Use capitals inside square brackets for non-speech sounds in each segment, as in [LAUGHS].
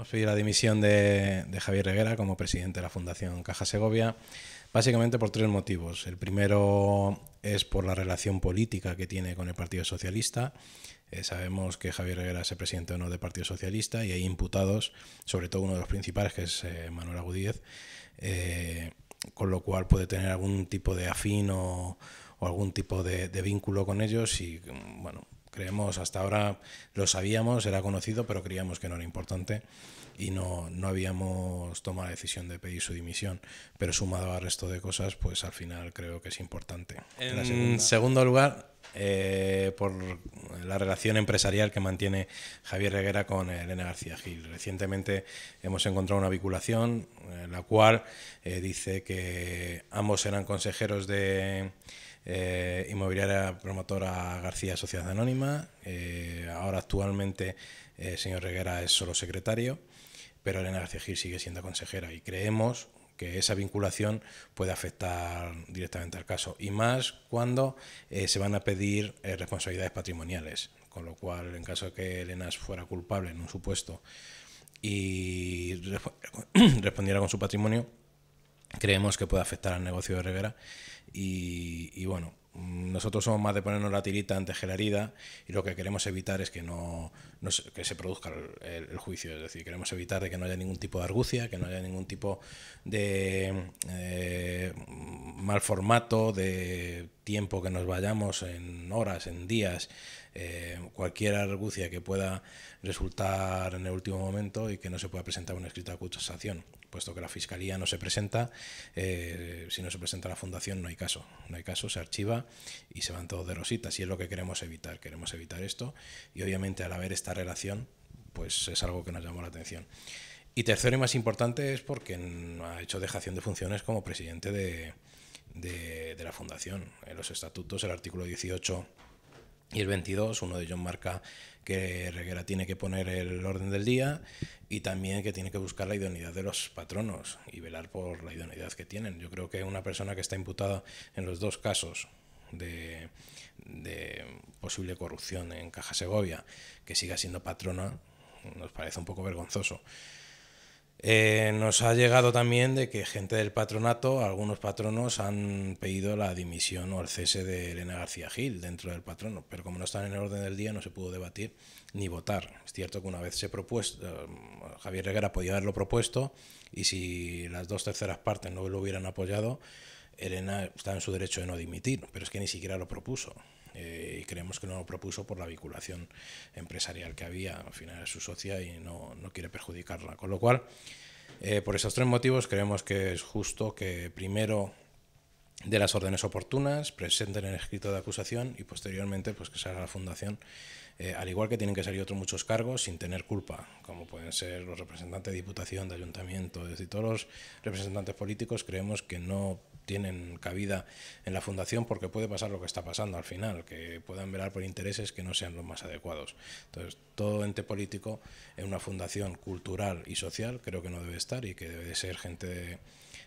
Hemos la dimisión de, Javier Reguera como presidente de la Fundación Caja Segovia, básicamente por tres motivos. El primero es por la relación política que tiene con el Partido Socialista. Eh, sabemos que Javier Reguera es el presidente de honor del Partido Socialista y hay imputados, sobre todo uno de los principales, que es eh, Manuel Agudíez, eh, con lo cual puede tener algún tipo de afín o, algún tipo de, de vínculo con ellos y, mm, bueno, creemos hasta ahora lo sabíamos, era conocido, pero creíamos que no era importante y no, no habíamos tomado la decisión de pedir su dimisión. Pero sumado al resto de cosas, pues al final creo que es importante. En, segundo lugar, eh, por la relación empresarial que mantiene Javier Reguera con eh, Elena García Gil. Recientemente hemos encontrado una vinculación en eh, la cual dice que ambos eran consejeros de eh, inmobiliaria promotora García Sociedad Anónima. Eh, ahora actualmente el eh, señor Reguera es solo secretario, pero Elena García Gil sigue siendo consejera y creemos que esa vinculación puede afectar directamente al caso y más cuando se van a pedir responsabilidades patrimoniales, con lo cual en caso de que Elena fuera culpable en un supuesto y [COUGHS] respondiera con su patrimonio, creemos que puede afectar al negocio de Rivera. Y, bueno, nosotros somos más de ponernos la tirita antes que y lo que queremos evitar es que no, se, produzca el, juicio. Es decir, queremos evitar de que no haya ningún tipo de argucia, que no haya ningún tipo de eh, mal formato, de tiempo que nos vayamos en horas, en días, eh, cualquier argucia que pueda resultar en el último momento y que no se pueda presentar una escrita acusación puesto que la fiscalía no se presenta, eh, si no se presenta la fundación no hay caso, no hay caso, se archiva y se van todos de rositas y es lo que queremos evitar, queremos evitar esto y obviamente al haber esta relación pues es algo que nos llamó la atención. Y tercero y más importante es porque ha hecho dejación de funciones como presidente de, de la fundación. En los estatutos, el artículo 18 y el 22, uno de ellos marca que Reguera tiene que poner el orden del día y también que tiene que buscar la idoneidad de los patronos y velar por la idoneidad que tienen. Yo creo que una persona que está imputada en los dos casos de, de posible corrupción en Caja Segovia, que siga siendo patrona, nos parece un poco vergonzoso. Eh, nos ha llegado también de que gente del patronato, algunos patronos han pedido la dimisión o el cese de Elena García Gil dentro del patrono, pero como no están en el orden del día no se pudo debatir ni votar. Es cierto que una vez se propuesto, eh, Javier Reguera podía haberlo propuesto y si las dos terceras partes no lo hubieran apoyado, Elena está en su derecho de no dimitir, pero es que ni siquiera lo propuso. Eh, y creemos que no lo propuso por la vinculación empresarial que había. Al final es su socia y no, no quiere perjudicarla. Con lo cual, eh, por esos tres motivos, creemos que es justo que primero de las órdenes oportunas, presenten el escrito de acusación y posteriormente pues que salga la fundación, eh, al igual que tienen que salir otros muchos cargos sin tener culpa, como pueden ser los representantes de diputación, de ayuntamiento, de todos los representantes políticos, creemos que no tienen cabida en la fundación porque puede pasar lo que está pasando al final, que puedan velar por intereses que no sean los más adecuados. Entonces, todo ente político en una fundación cultural y social creo que no debe estar y que debe ser gente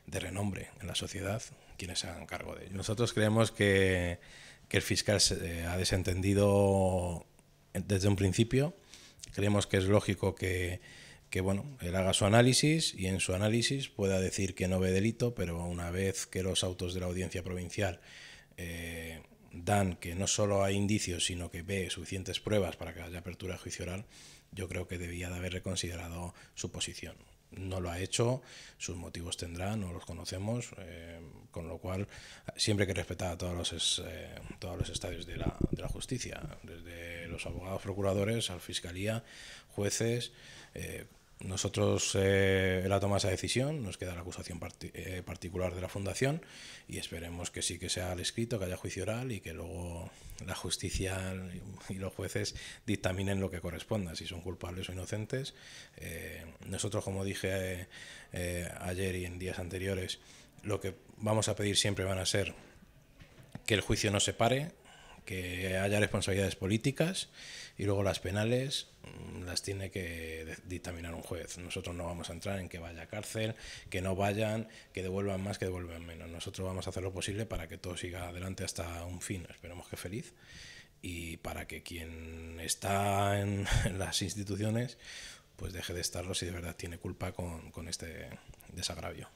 de, renombre en la sociedad quienes se hagan cargo de ello. Nosotros creemos que, que el fiscal eh, ha desentendido desde un principio. Creemos que es lógico que que bueno, él haga su análisis y en su análisis pueda decir que no ve delito, pero una vez que los autos de la audiencia provincial eh, dan que no solo hay indicios, sino que ve suficientes pruebas para que haya apertura de juicio oral, yo creo que debía de haber reconsiderado su posición. No lo ha hecho, sus motivos tendrán, no los conocemos, eh, con lo cual siempre que respetar a todos los, eh, todos los estadios de la, justicia, desde los abogados procuradores, a la fiscalía, jueces, nosotros, eh, la toma esa decisión, nos queda la acusación eh, particular de la Fundación y esperemos que sí que sea al escrito, que haya juicio oral y que luego la justicia y los jueces dictaminen lo que corresponda, si son culpables o inocentes. Eh, nosotros, como dije ayer y en días anteriores, lo que vamos a pedir siempre van a ser que el juicio no se pare, que haya responsabilidades políticas y luego las penales mm, las tiene que dictaminar un juez. Nosotros no vamos a entrar en que vaya a cárcel, que no vayan, que devuelvan más, que devuelvan menos. Nosotros vamos a hacer lo posible para que todo siga adelante hasta un fin, esperemos que feliz, y para que quien está en, [LAUGHS] las instituciones pues deje de estarlo si de verdad tiene culpa con, con este desagravio.